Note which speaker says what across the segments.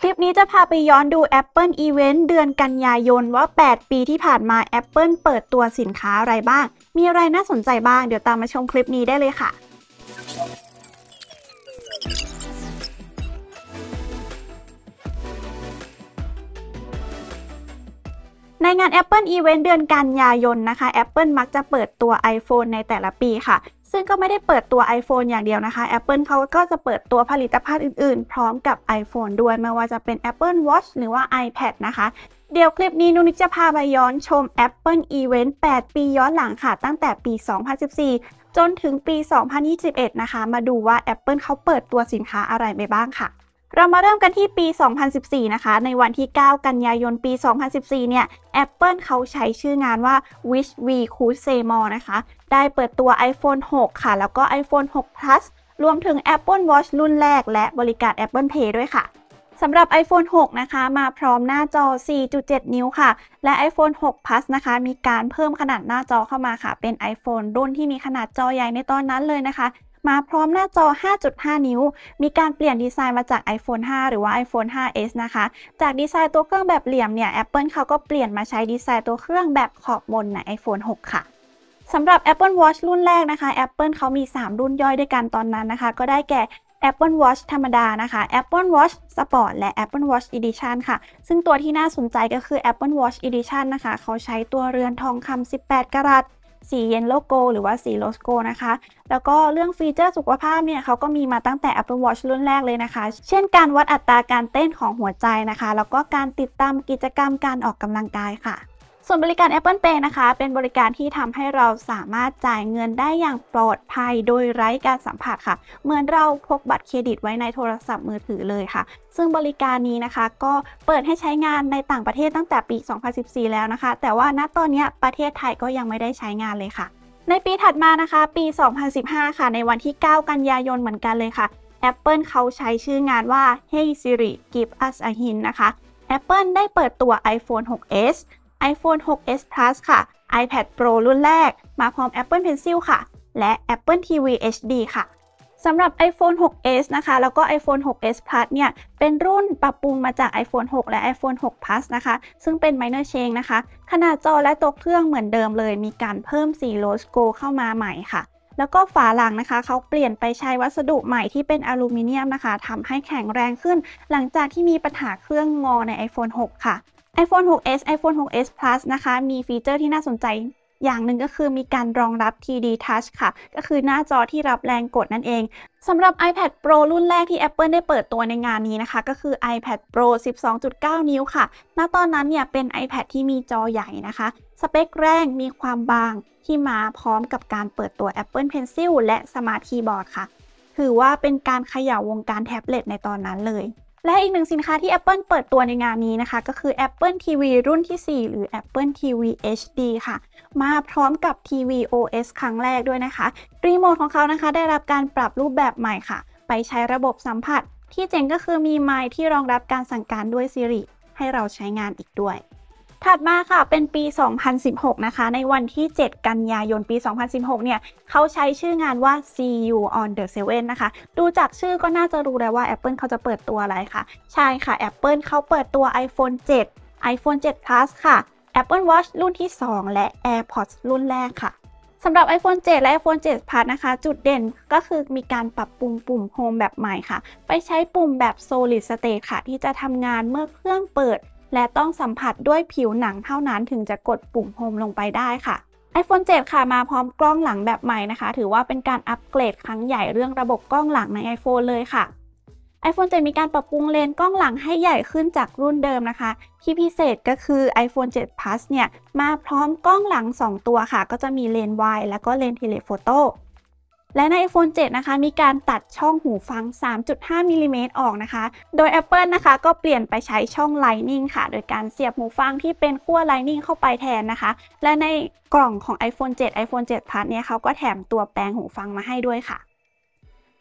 Speaker 1: คลิปนี้จะพาไปย้อนดู Apple Event เดือนกันยายน ว่า 8 ปีที่ผ่านมา Apple เปิดตัวสินค้าอะไรบ้าง มีอะไรน่าสนใจบ้างเดี๋ยวตามมาชมคลิปนี้ได้เลยค่ะ ในงาน Apple Event เดือนกันยายนนะคะ Apple มักจะเปิดตัว iPhone ในแต่ละปีค่ะึ่งก็ไม่ได้เปิดตัว iPhone อย่างเดียวนะคะ Apple เขาก็จะเปิดตัวผลิตภัณฑ์อื่นๆ พร้อมกับ iPhone ด้วยไม่ว่าจะเป็น Apple Watch หรือว่า iPad นะคะ เดี๋ยวคลิปนี้นุนิจะพาไปย้อนชม Apple Event 8 ปีย้อนหลังค่ะ ตั้งแต่ปี 2014 จนถึงปี 2021 นะคะ มาดูว่า Apple เขาเปิดตัวสินค้าอะไรไปบ้างค่ะ เรามาเริ่มกันที่ปี 2014 นะคะ ในวันที่ 9 กันยายนปี 2014 เนี่ย Apple เขาใช้ชื่องานว่า Wish We Could Say More นะคะได้เปิดตัว iPhone 6 ค่ะ แล้วก็ iPhone 6 Plus รวมถึง Apple Watch รุ่นแรกและบริการ Apple Pay ด้วยค่ะ สำหรับ iPhone 6 นะคะ มาพร้อมหน้าจอ 4.7 นิ้วค่ะ และ iPhone 6 Plus นะคะ มีการเพิ่มขนาดหน้าจอเข้ามาค่ะ เป็น iPhone รุ่นที่มีขนาดจอใหญ่ในตอนนั้นเลยนะคะ มาพร้อมหน้าจอ 5.5 นิ้ว มีการเปลี่ยนดีไซน์มาจาก iPhone 5 หรือว่า iPhone 5s นะคะ จากดีไซน์ตัวเครื่องแบบเหลี่ยมเนี่ย Apple เขาก็เปลี่ยนมาใช้ดีไซน์ตัวเครื่องแบบขอบมนใน iPhone 6 ค่ะสำหรับ Apple Watch รุ่นแรกนะคะ Apple เขามี 3 รุ่นย่อยด้วยกันตอนนั้นนะคะ ก็ได้แก่ Apple Watch ธรรมดานะคะ Apple Watch Sport และ Apple Watch Edition ค่ะ ซึ่งตัวที่น่าสนใจก็คือ Apple Watch Edition นะคะเขาใช้ตัวเรือนทองคำ18 กรัตสีเยนโลโกหรือว่าสีโลโกนะคะ แล้วก็เรื่องฟีเจอร์สุขภาพเนี่ยเขาก็มีมาตั้งแต่ Apple Watch รุ่นแรกเลยนะคะ เช่นการวัดอัตราการเต้นของหัวใจนะคะแล้วก็การติดตามกิจกรรมการออกกำลังกายค่ะส่วนบริการ Apple Pay นะคะเป็นบริการที่ทำให้เราสามารถจ่ายเงินได้อย่างปลอดภัย โดยไร้การสัมผัสค่ะเหมือนเราพกบัตรเครดิตไว้ในโทรศัพท์มือถือเลยค่ะ ซึ่งบริการนี้นะคะก็เปิดให้ใช้งานในต่างประเทศตั้งแต่ปี 2014 แล้วนะคะ แต่ว่าณตอนนี้ประเทศไทยก็ยังไม่ได้ใช้งานเลยค่ะ ในปีถัดมานะคะ ปี 2015 ค่ะ ในวันที่ 9 กันยายนเหมือนกันเลยค่ะ Apple เขาใช้ชื่องานว่า Hey Siri Give Us a Hint นะคะ Apple ได้เปิดตัว iPhone 6s iPhone 6s Plus ค่ะ iPad Pro รุ่นแรก มาพร้อม Apple Pencil ค่ะ และ Apple TV HD ค่ะ สำหรับ iPhone 6s นะคะ แล้วก็ iPhone 6s Plus เนี่ย เป็นรุ่นปรับปรุงมาจาก iPhone 6 และ iPhone 6 Plus นะคะ ซึ่งเป็น minor change นะคะ ขนาดจอและตัวเครื่องเหมือนเดิมเลย มีการเพิ่มสีโลสโกเข้ามาใหม่ค่ะ แล้วก็ฝาหลังนะคะ เขาเปลี่ยนไปใช้วัสดุใหม่ที่เป็นอลูมิเนียมนะคะ ทำให้แข็งแรงขึ้น หลังจากที่มีปัญหาเครื่องงอใน iPhone 6 ค่ะ iPhone 6s iPhone 6s Plus นะคะ มีฟีเจอร์ที่น่าสนใจ อย่างหนึ่งก็คือมีการรองรับ 3D Touch ค่ะ ก็คือหน้าจอที่รับแรงกดนั่นเอง สำหรับ iPad Pro รุ่นแรกที่ Apple ได้เปิดตัวในงานนี้นะคะ ก็คือ iPad Pro 12.9 นิ้วค่ะ ณ ตอนนั้นเนี่ยเป็น iPad ที่มีจอใหญ่นะคะ สเปคแรงมีความบางที่มาพร้อมกับการเปิดตัว Apple Pencil และ Smart Keyboard ค่ะ ถือว่าเป็นการขย่าวงการแท็บเล็ตในตอนนั้นเลยและอีกหนึ่งสินค้าที่ Apple เปิดตัวในงานนี้นะคะ ก็คือ Apple TV รุ่นที่ 4 หรือ Apple TV HD ค่ะ มาพร้อมกับ TV OS ครั้งแรกด้วยนะคะรีโมทของเขานะคะได้รับการปรับรูปแบบใหม่ค่ะ ไปใช้ระบบสัมผัส ที่เจ๋งก็คือมีไมค์ที่รองรับการสั่งการด้วย Siri ให้เราใช้งานอีกด้วยถัดมาค่ะ เป็นปี 2016นะคะในวันที่ 7 กันยายนปี 2016เนี่ยเขาใช้ชื่องานว่า See You on the Seven นะคะ ดูจากชื่อก็น่าจะรู้แล้วว่า Apple เขาจะเปิดตัวอะไรค่ะ ใช่ค่ะ Apple เขาเปิดตัว iPhone 7 iPhone 7 Plus ค่ะ Apple Watch รุ่นที่ 2 และ AirPods รุ่นแรกค่ะสำหรับ iPhone 7 และ iPhone 7 Plus นะคะ จุดเด่นก็คือมีการปรับปรุงปุ่ม Home แบบใหม่ค่ะ ไปใช้ปุ่มแบบ Solid State ค่ะ ที่จะทำงานเมื่อเครื่องเปิดและต้องสัมผัสด้วยผิวหนังเท่านั้นถึงจะกดปุ่มโฮมลงไปได้ค่ะ iPhone 7 ค่ะมาพร้อมกล้องหลังแบบใหม่นะคะ ถือว่าเป็นการอัปเกรดครั้งใหญ่เรื่องระบบกล้องหลังใน iPhone เลยค่ะ iPhone 7 มีการปรับปรุงเลนกล้องหลังให้ใหญ่ขึ้นจากรุ่นเดิมนะคะ ที่พิเศษก็คือ iPhone 7 Plus เนี่ย มาพร้อมกล้องหลัง 2 ตัวค่ะ ก็จะมีเลน wide และก็เลนส์เทเลโฟโต้และใน iPhone 7 นะคะ มีการตัดช่องหูฟัง 3.5มิลิเมตรออกนะคะ โดย Apple นะคะ ก็เปลี่ยนไปใช้ช่อง Lightning ค่ะ โดยการเสียบหูฟังที่เป็นขั้ว Lightning เข้าไปแทนนะคะ และในกล่องของ iPhone 7 iPhone 7 Plus เนี่ยเขาก็แถมตัวแปลงหูฟังมาให้ด้วยค่ะ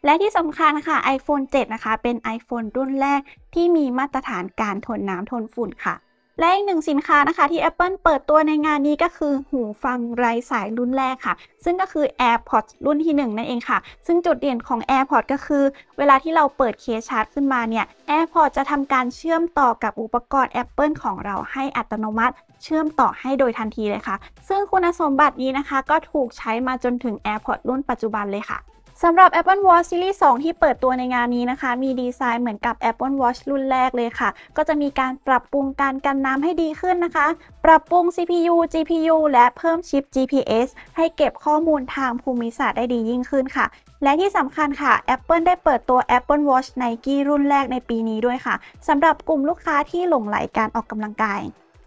Speaker 1: และที่สำคัญค่ะ iPhone 7 นะคะ เป็น iPhone รุ่นแรกที่มีมาตรฐานการทนน้ำทนฝุ่นค่ะและอีกหนึ่งสินค้านะคะที่ Apple เปิดตัวในงานนี้ก็คือ หูฟังไร้สายรุ่นแรกค่ะ ซึ่งก็คือ AirPods รุ่นที่ 1 นั่นเองค่ะ ซึ่งจุดเด่นของ AirPods ก็คือเวลาที่เราเปิดเคสชาร์จ ขึ้นมาเนี่ย AirPods จะทำการเชื่อมต่อกับอุปกรณ์ Apple ของเราให้อัตโนมัติ เชื่อมต่อให้โดยทันทีเลยค่ะ ซึ่งคุณสมบัตินี้นะคะ ก็ถูกใช้มาจนถึง AirPods รุ่นปัจจุบันเลยค่ะสำหรับ Apple Watch Series 2 ที่เปิดตัวในงานนี้นะคะ มีดีไซน์เหมือนกับ Apple Watch รุ่นแรกเลยค่ะ ก็จะมีการปรับปรุงการกันน้ำให้ดีขึ้นนะคะ ปรับปรุง CPU GPU และเพิ่มชิป GPS ให้เก็บข้อมูลทางภูมิศาสตร์ได้ดียิ่งขึ้นค่ะ และที่สำคัญค่ะ Apple ได้เปิดตัว Apple Watch Nike รุ่นแรกในปีนี้ด้วยค่ะ สำหรับกลุ่มลูกค้าที่หลงไหลการออกกำลังกาย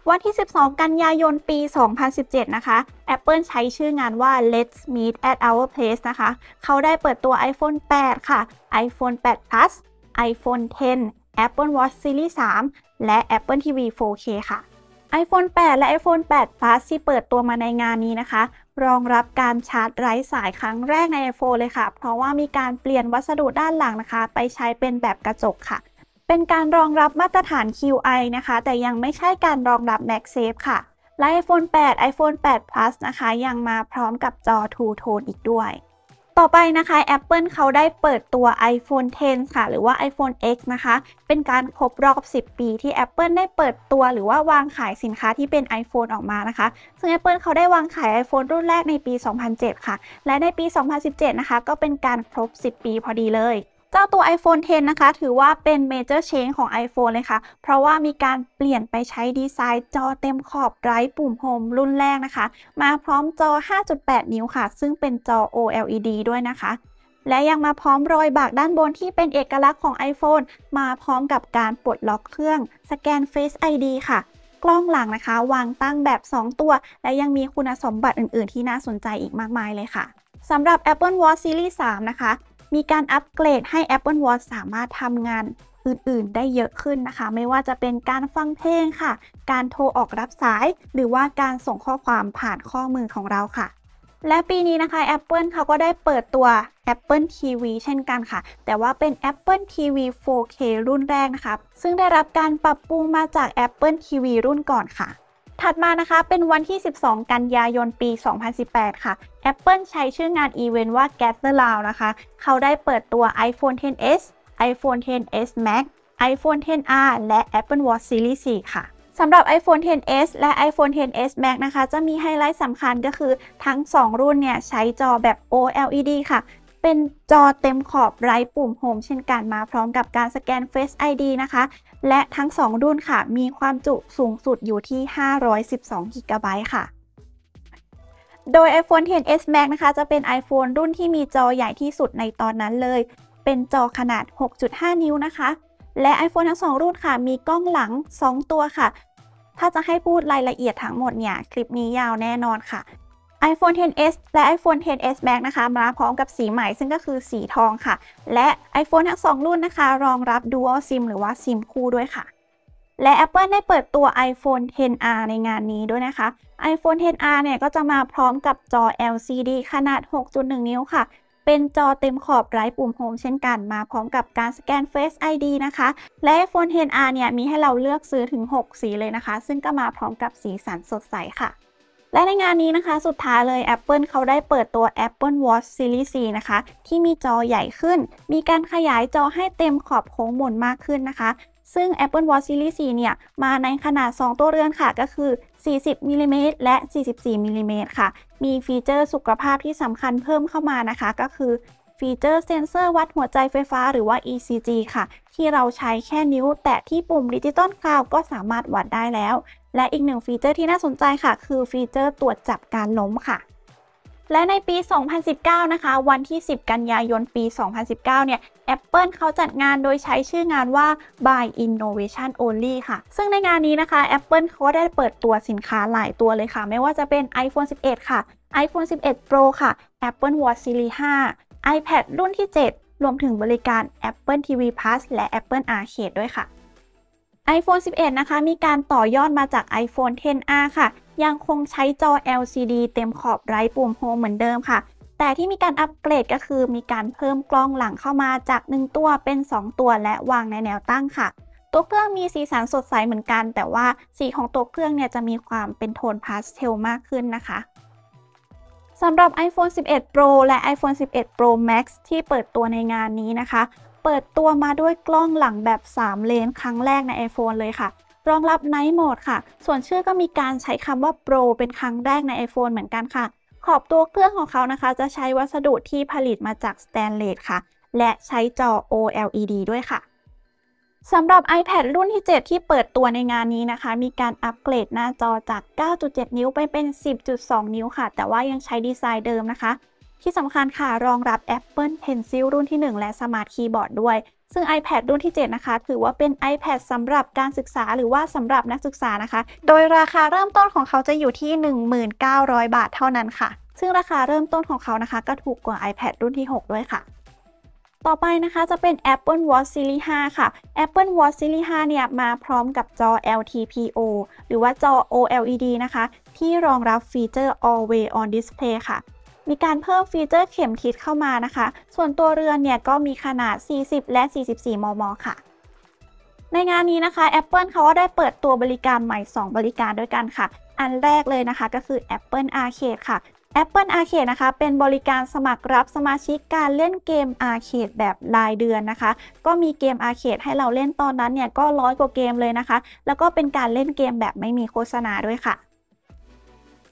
Speaker 1: วันที่ 12 กันยายนปี 2017 นะคะ Apple ใช้ชื่องานว่า Let's Meet at Our Place นะคะ เขาได้เปิดตัว iPhone 8 ค่ะ iPhone 8 Plus iPhone 10 Apple Watch Series 3 และ Apple TV 4K ค่ะ iPhone 8 และ iPhone 8 Plus ที่เปิดตัวมาในงานนี้นะคะ รองรับการชาร์จไร้สายครั้งแรกใน iPhone เลยค่ะ เพราะว่ามีการเปลี่ยนวัสดุด้านหลังนะคะ ไปใช้เป็นแบบกระจกค่ะเป็นการรองรับมาตรฐาน QI นะคะ แต่ยังไม่ใช่การรองรับ MagSafe ค่ะและ iPhone 8 iPhone 8 Plus นะคะยังมาพร้อมกับจอ True Tone อีกด้วย ต่อไปนะคะ Apple เขาได้เปิดตัว iPhone 10 ค่ะ หรือว่า iPhone X นะคะ เป็นการครบรอบ 10 ปีที่ Apple ได้เปิดตัวหรือว่าวางขายสินค้าที่เป็น iPhone ออกมานะคะ ซึ่ง Apple เขาได้วางขาย iPhone รุ่นแรกในปี 2007 ค่ะ และในปี 2017 นะคะ ก็เป็นการครบ 10 ปีพอดีเลยจ้าตัว iPhone 10 นะคะถือว่าเป็นเมเจอร์เชนของ iPhone เลยค่ะ เพราะว่ามีการเปลี่ยนไปใช้ดีไซน์จอเต็มขอบไร้ปุ่มโฮมรุ่นแรกนะคะ มาพร้อมจอ 5.8 นิ้วค่ะ ซึ่งเป็นจอ OLED ด้วยนะคะ และยังมาพร้อมรอยบากด้านบนที่เป็นเอกลักษณ์ของ iPhone มาพร้อมกับการปลดล็อกเครื่อง สแกน Face ID ค่ะ กล้องหลังนะคะ วางตั้งแบบ 2 ตัว และยังมีคุณสมบัติอื่น ๆ ที่น่าสนใจอีกมากมายเลยค่ะสำหรับ Apple Watch Series 3 นะคะมีการอัปเกรดให้ Apple Watch สามารถทำงานอื่นๆ ได้เยอะขึ้นนะคะ ไม่ว่าจะเป็นการฟังเพลงค่ะ การโทรออกรับสาย หรือว่าการส่งข้อความผ่านข้อมือของเราค่ะ และปีนี้นะคะ Apple เขาก็ได้เปิดตัว Apple TV เช่นกันค่ะ แต่ว่าเป็น Apple TV 4K รุ่นแรกนะคะซึ่งได้รับการปรับปรุงมาจาก Apple TV รุ่นก่อนค่ะ ถัดมานะคะเป็นวันที่ 12 กันยายน ปี 2018 ค่ะ Apple ใช้ชื่องานอีเวนต์ว่า Gather l o u n d นะคะ เขาได้เปิดตัว iPhone XS iPhone XS Max iPhone XR และ Apple Watch Series 4 ค่ะ สำหรับ iPhone XS และ iPhone XS Max นะคะ จะมีไฮไลท์สำคัญก็คือทั้ง 2 รุ่นเนี่ย ใช้จอแบบ OLED ค่ะ เป็นจอเต็มขอบไร้ปุ่มโฮมเช่นกันมาพร้อมกับการสแกน Face ID นะคะ และทั้ง 2 รุ่นค่ะ มีความจุสูงสุดอยู่ที่ 512 g b ค่ะโดย iPhone 10s Max นะคะจะเป็น iPhone รุ่นที่มีจอใหญ่ที่สุดในตอนนั้นเลย เป็นจอขนาด 6.5 นิ้วนะคะ และ iPhone ทั้ง 2 รุ่นค่ะ มีกล้องหลัง 2 ตัวค่ะ ถ้าจะให้พูดรายละเอียดทั้งหมดเนี่ย คลิปนี้ยาวแน่นอนค่ะ iPhone 10s และ iPhone 10s Max นะคะ มาพร้อมกับสีใหม่ซึ่งก็คือสีทองค่ะ และ iPhone ทั้ง 2 รุ่นนะคะ รองรับ Dual SIM หรือว่า SIM คู่ด้วยค่ะและ Apple ได้เปิดตัว iPhone 10R ในงานนี้ด้วยนะคะ iPhone 10R เนี่ยก็จะมาพร้อมกับจอ LCD ขนาด 6.1 นิ้วค่ะ เป็นจอเต็มขอบไร้ปุ่มโฮมเช่นกันมาพร้อมกับการสแกน Face ID นะคะ และ iPhone 10R เนี่ยมีให้เราเลือกซื้อถึง 6 สีเลยนะคะ ซึ่งก็มาพร้อมกับสีสันสดใสค่ะและในงานนี้นะคะสุดท้ายเลย Apple เขาได้เปิดตัว Apple Watch Series 4 นะคะ ที่มีจอใหญ่ขึ้น มีการขยายจอให้เต็มขอบโค้งหมุนมากขึ้นนะคะ ซึ่ง Apple Watch Series 4 เนี่ย มาในขนาด 2 ตัวเรือนค่ะ ก็คือ 40มิลิเมตรและ 44มิลิเมตรค่ะ มีฟีเจอร์สุขภาพที่สำคัญเพิ่มเข้ามานะคะ ก็คือฟีเจอร์เซนเซอร์วัดหัวใจไฟฟ้าหรือว่า ECG ค่ะ ที่เราใช้แค่นิ้ว แตะที่ปุ่มดิจิตอลคลาวก็สามารถวัดได้แล้วและอีกหนึ่งฟีเจอร์ที่น่าสนใจค่ะ คือฟีเจอร์ตรวจจับการล้มค่ะ และในปี 2019 นะคะ วันที่ 10 กันยายนปี 2019เนี่ย Apple เขาจัดงานโดยใช้ชื่องานว่า By Innovation Only ค่ะ ซึ่งในงานนี้นะคะ Apple เขาได้เปิดตัวสินค้าหลายตัวเลยค่ะ ไม่ว่าจะเป็น iPhone 11 ค่ะ iPhone 11 Pro ค่ะ Apple Watch Series 5 iPad รุ่นที่ 7 รวมถึงบริการ Apple TV Plus และ Apple Arcade ด้วยค่ะ iPhone 11 นะคะ มีการต่อยอดมาจาก iPhone 10R ค่ะ ยังคงใช้จอ LCD เต็มขอบไร้ปุ่มโฮมเหมือนเดิมค่ะ แต่ที่มีการอัปเกรดก็คือมีการเพิ่มกล้องหลังเข้ามาจาก 1 ตัวเป็น 2 ตัวและวางในแนวตั้งค่ะ ตัวเครื่องมีสีสันสดใสเหมือนกัน แต่ว่าสีของตัวเครื่องเนี่ยจะมีความเป็นโทนพาสเทลมากขึ้นนะคะ สำหรับ iPhone 11 Pro และ iPhone 11 Pro Max ที่เปิดตัวในงานนี้นะคะเปิดตัวมาด้วยกล้องหลังแบบ 3 เลนครั้งแรกใน iPhone เลยค่ะ รองรับ Night Mode ค่ะ ส่วนชื่อก็มีการใช้คำว่า Pro เป็นครั้งแรกใน iPhone เหมือนกันค่ะ ขอบตัวเครื่องของเขานะคะ จะใช้วัสดุที่ผลิตมาจากสแตนเลสค่ะ และใช้จอ OLED ด้วยค่ะสำหรับ iPad รุ่นที่ 7 ที่เปิดตัวในงานนี้นะคะ มีการอัปเกรดหน้าจอจาก 9.7 นิ้วไปเป็น 10.2 นิ้วค่ะ แต่ว่ายังใช้ดีไซน์เดิมนะคะที่สำคัญค่ะรองรับ Apple Pencil รุ่นที่ 1 และ Smart Keyboard ด้วย ซึ่ง iPad รุ่นที่ 7 นะคะถือว่าเป็น iPad สำหรับการศึกษาหรือว่าสำหรับนักศึกษานะคะ โดยราคาเริ่มต้นของเขาจะอยู่ที่ 1900 บาทเท่านั้นค่ะ ซึ่งราคาเริ่มต้นของเขานะคะก็ถูกกว่า iPad รุ่นที่ 6 ด้วยค่ะ ต่อไปนะคะจะเป็น Apple Watch Series 5ค่ะ Apple Watch Series 5เนี่ยมาพร้อมกับจอ LTPO หรือว่าจอ OLED นะคะ ที่รองรับฟีเจอร์ Always On Display ค่ะมีการเพิ่มฟีเจอร์เข็มทิศเข้ามานะคะ ส่วนตัวเรือนเนี่ยก็มีขนาด 40 และ 44 มม ค่ะ ในงานนี้นะคะ Apple เขาก็ได้เปิดตัวบริการใหม่ 2 บริการด้วยกันค่ะ อันแรกเลยนะคะก็คือ Apple Arcade ค่ะ Apple Arcade นะคะเป็นบริการสมัครรับสมาชิกการเล่นเกม Arcade แบบรายเดือนนะคะ ก็มีเกม Arcade ให้เราเล่นตอนนั้นเนี่ยก็ร้อยกว่าเกมเลยนะคะ แล้วก็เป็นการเล่นเกมแบบไม่มีโฆษณาด้วยค่ะ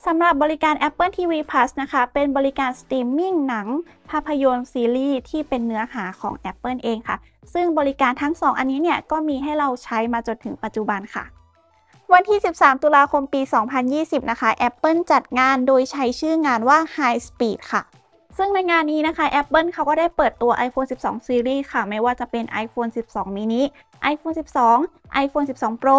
Speaker 1: สำหรับบริการ Apple TV Plus นะคะเป็นบริการสตรีมมิ่งหนัง ภาพยนตร์ซีรีส์ที่เป็นเนื้อหาของ Apple เองค่ะ ซึ่งบริการทั้ง 2 อันนี้เนี่ยก็มีให้เราใช้มาจนถึงปัจจุบันค่ะ วันที่ 13 ตุลาคมปี 2020 นะคะ Apple จัดงานโดยใช้ชื่องานว่า High Speed ค่ะ ซึ่งในงานนี้นะคะ Apple เขาก็ได้เปิดตัว iPhone 12 Series ค่ะ ไม่ว่าจะเป็น iPhone 12 mini iPhone 12 iPhone 12 Pro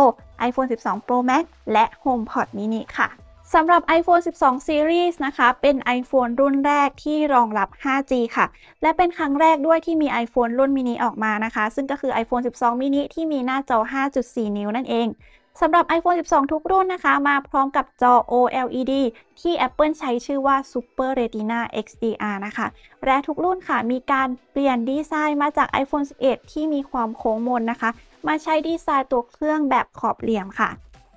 Speaker 1: iPhone 12 Pro Max และ HomePod mini ค่ะสำหรับ iPhone 12 Series นะคะ เป็น iPhone รุ่นแรกที่รองรับ 5G ค่ะ และเป็นครั้งแรกด้วยที่มี iPhone รุ่นมินิออกมานะคะ ซึ่งก็คือ iPhone 12 mini ที่มีหน้าจอ 5.4 นิ้วนั่นเอง สำหรับ iPhone 12 ทุกรุ่นนะคะ มาพร้อมกับจอ OLED ที่ Apple ใช้ชื่อว่า Super Retina XDR นะคะ และทุกรุ่นค่ะ มีการเปลี่ยนดีไซน์มาจาก iPhone 11 ที่มีความโค้งมนนะคะ มาใช้ดีไซน์ตัวเครื่องแบบขอบเหลี่ยมค่ะ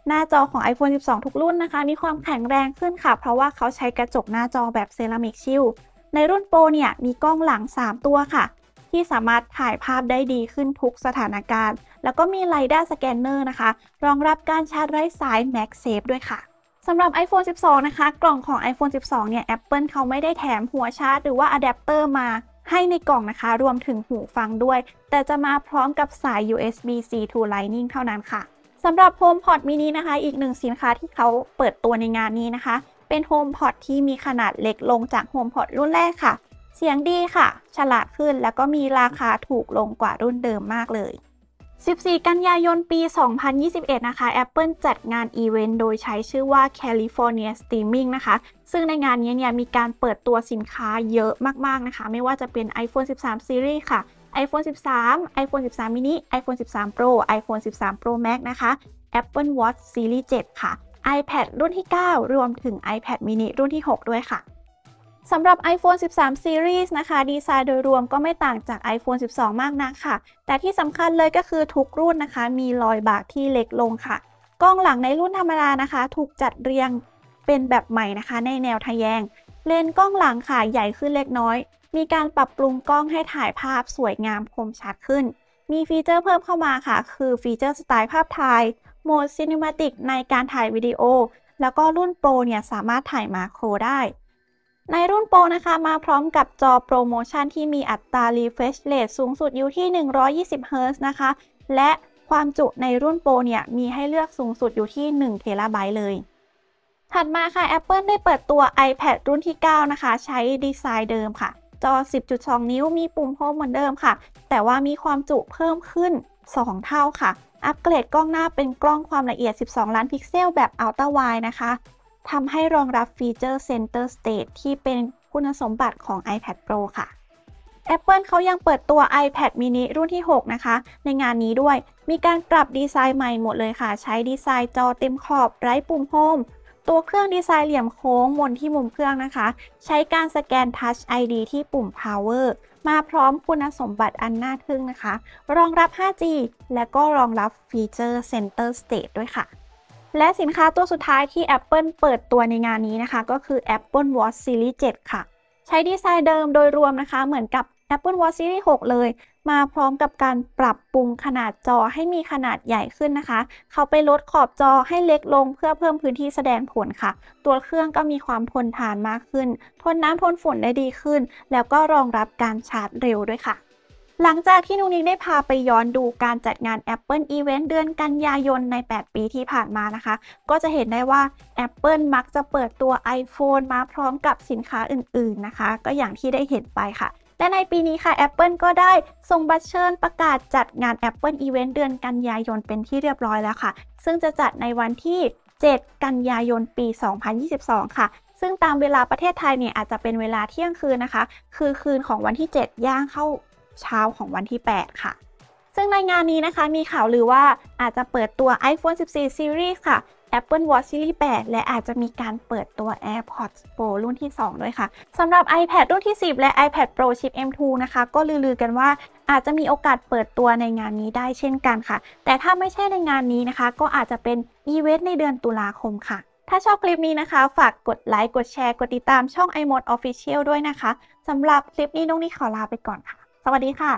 Speaker 1: หน้าจอของ iPhone 12 ทุกรุ่นนะคะ มีความแข็งแรงขึ้นค่ะ เพราะว่าเขาใช้กระจกหน้าจอแบบเซรามิกชิลในรุ่นโปรเนี่ยมีกล้องหลัง 3 ตัวค่ะ ที่สามารถถ่ายภาพได้ดีขึ้นทุกสถานการณ์ แล้วก็มีไลด้าสแกนเนอร์นะคะ รองรับการชาร์จไร้สาย MagSafe ด้วยค่ะสำหรับ iPhone 12 นะคะ กล่องของ iPhone 12 เนี่ย Apple เขาไม่ได้แถมหัวชาร์จ หรือว่าอะแดปเตอร์มา ให้ในกล่องนะคะ รวมถึงหูฟังด้วย แต่จะมาพร้อมกับสาย USB-C to Lightning เท่านั้นค่ะสำหรับ HomePod mini นะคะอีกหนึ่งสินค้าที่เขาเปิดตัวในงานนี้นะคะ เป็น HomePod ที่มีขนาดเล็กลงจาก HomePod รุ่นแรกค่ะ เสียงดีค่ะ ฉลาดขึ้นแล้วก็มีราคาถูกลงกว่ารุ่นเดิมมากเลย 14 กันยายนปี 2021 นะคะ Apple จัดงานอีเวนต์โดยใช้ชื่อว่า California Streaming นะคะซึ่งในงานนี้เนี่ยมีการเปิดตัวสินค้าเยอะมากๆนะคะ ไม่ว่าจะเป็น iPhone 13 Series ค่ะ iPhone 13 iPhone 13 mini iPhone 13 Pro iPhone 13 Pro Max นะคะ Apple Watch Series 7 ค่ะ iPad รุ่นที่ 9 รวมถึง iPad mini รุ่นที่ 6 ด้วยค่ะสำหรับ iPhone 13 Series นะคะดีไซน์โดยรวมก็ไม่ต่างจาก iPhone 12 มากนักค่ะ แต่ที่สำคัญเลยก็คือ ทุกรุ่นนะคะ มีรอยบากที่เล็กลงค่ะ กล้องหลังในรุ่นธรรมดานะคะ ถูกจัดเรียงเป็นแบบใหม่นะคะ ในแนวทะแยง เลนส์กล้องหลังค่ะใหญ่ขึ้นเล็กน้อยมีการปรับปรุงกล้องให้ถ่ายภาพสวยงามคมชัดขึ้น มีฟีเจอร์เพิ่มเข้ามาค่ะ คือฟีเจอร์สไตล์ภาพถ่าย โหมดซินิมาติกในการถ่ายวิดีโอ แล้วก็รุ่นโปรเนี่ยสามารถถ่ายมาโครได้ ในรุ่นโปรนะคะมาพร้อมกับจอโปรโมชั่นที่มีอัตรา refresh rate สูงสุดอยู่ที่120 h z นะคะ และความจุในรุ่นโปรเนี่ยมีให้เลือกสูงสุดอยู่ที่1 t b เลย ถัดมาค่ะ Apple ได้เปิดตัว iPad รุ่นที่ 9 นะคะ ใช้ดีไซน์เดิมค่ะจอ 10.2 นิ้วมีปุ่มโฮมเหมือนเดิมค่ะ แต่ว่ามีความจุเพิ่มขึ้น 2 เท่าค่ะ อัปเกรดกล้องหน้าเป็นกล้องความละเอียด 12 ล้านพิกเซลแบบอัลตร้าไวนะคะ ทำให้รองรับฟีเจอร์ Center Stage ที่เป็นคุณสมบัติของ iPad Pro ค่ะ Apple เขายังเปิดตัว iPad mini รุ่นที่ 6 นะคะ ในงานนี้ด้วย มีการปรับดีไซน์ใหม่หมดเลยค่ะ ใช้ดีไซน์จอเต็มขอบ ไร้ปุ่มโฮมตัวเครื่องดีไซน์เหลี่ยมโค้งมนที่มุมเครื่องนะคะ ใช้การสแกน Touch ID ที่ปุ่ม Power มาพร้อมคุณสมบัติอันน่าทึ่งนะคะ รองรับ 5G และก็รองรับฟีเจอร์ Center Stage ด้วยค่ะ และสินค้าตัวสุดท้ายที่ Apple เปิดตัวในงานนี้นะคะ ก็คือ Apple Watch Series 7 ค่ะ ใช้ดีไซน์เดิมโดยรวมนะคะเหมือนกับ Apple Watch Series 6 เลยมาพร้อมกับการปรับปรุงขนาดจอให้มีขนาดใหญ่ขึ้นนะคะ เขาไปลดขอบจอให้เล็กลงเพื่อเพิ่มพื้นที่แสดงผลค่ะ ตัวเครื่องก็มีความทนทานมากขึ้น ทนน้ำทนฝนได้ดีขึ้น แล้วก็รองรับการชาร์จเร็วด้วยค่ะ หลังจากที่นุนิกได้พาไปย้อนดูการจัดงาน Apple Event เดือนกันยายนใน 8 ปีที่ผ่านมานะคะ ก็จะเห็นได้ว่า Apple มักจะเปิดตัว iPhone มาพร้อมกับสินค้าอื่น ๆนะคะ ก็อย่างที่ได้เห็นไปค่ะและในปีนี้ค่ะ Apple ก็ได้ส่งบัตรเชิญประกาศจัดงาน Apple Event เดือนกันยายนเป็นที่เรียบร้อยแล้วค่ะ ซึ่งจะจัดในวันที่ 7 กันยายนปี 2022 ค่ะ ซึ่งตามเวลาประเทศไทยเนี่ยอาจจะเป็นเวลาเที่ยงคืนนะคะ คือคืนของวันที่ 7 ย่างเข้าเช้าของวันที่ 8 ค่ะ ซึ่งในงานนี้นะคะมีข่าวหรือว่าอาจจะเปิดตัว iPhone 14 Series ค่ะ Apple Watch Series 8 และอาจจะมีการเปิดตัว AirPods Pro รุ่นที่ 2 ด้วยค่ะ สำหรับ iPad รุ่นที่ 10 และ iPad Pro ชิป M2 นะคะ ก็ลือ ๆ กันว่าอาจจะมีโอกาสเปิดตัวในงานนี้ได้เช่นกันค่ะ แต่ถ้าไม่ใช่ในงานนี้นะคะ ก็อาจจะเป็นอีเวนต์ในเดือนตุลาคมค่ะ ถ้าชอบคลิปนี้นะคะ ฝากกดไลค์ กดแชร์ กดติดตามช่อง iMode Official ด้วยนะคะ สำหรับคลิปนี้น้องนี่ขอลาไปก่อนค่ะ สวัสดีค่ะ